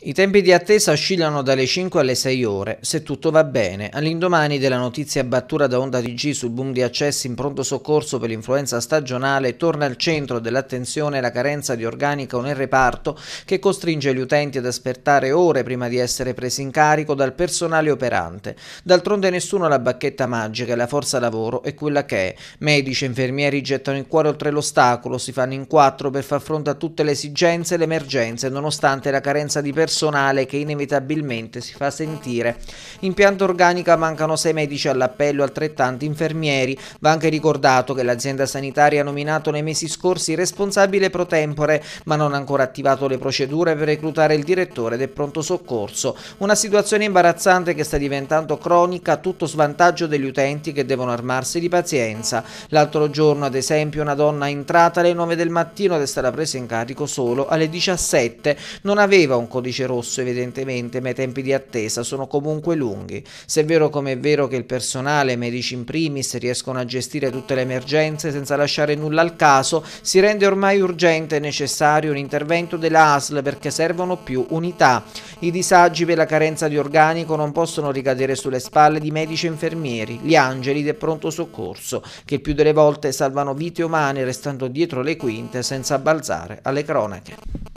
I tempi di attesa oscillano dalle 5 alle 6 ore, se tutto va bene. All'indomani della notizia battuta da Onda G sul boom di accessi in pronto soccorso per l'influenza stagionale, torna al centro dell'attenzione la carenza di organico nel reparto che costringe gli utenti ad aspettare ore prima di essere presi in carico dal personale operante. D'altronde nessuno ha la bacchetta magica e la forza lavoro è quella che è. Medici e infermieri gettano il cuore oltre l'ostacolo, si fanno in quattro per far fronte a tutte le esigenze e le emergenze, nonostante la carenza di personale personale che inevitabilmente si fa sentire. In pianta organica mancano sei medici all'appello altrettanti infermieri. Va anche ricordato che l'azienda sanitaria ha nominato nei mesi scorsi responsabile pro tempore, ma non ha ancora attivato le procedure per reclutare il direttore del pronto soccorso. Una situazione imbarazzante che sta diventando cronica a tutto svantaggio degli utenti che devono armarsi di pazienza. L'altro giorno, ad esempio, una donna è entrata alle 9 del mattino ed è stata presa in carico solo alle 17. Non aveva un codice codice rosso evidentemente, ma i tempi di attesa sono comunque lunghi. Se è vero come è vero che il personale, medici in primis, riescono a gestire tutte le emergenze senza lasciare nulla al caso, si rende ormai urgente e necessario un intervento della ASL perché servono più unità. I disagi per la carenza di organico non possono ricadere sulle spalle di medici e infermieri, gli angeli del pronto soccorso, che più delle volte salvano vite umane restando dietro le quinte senza balzare alle cronache.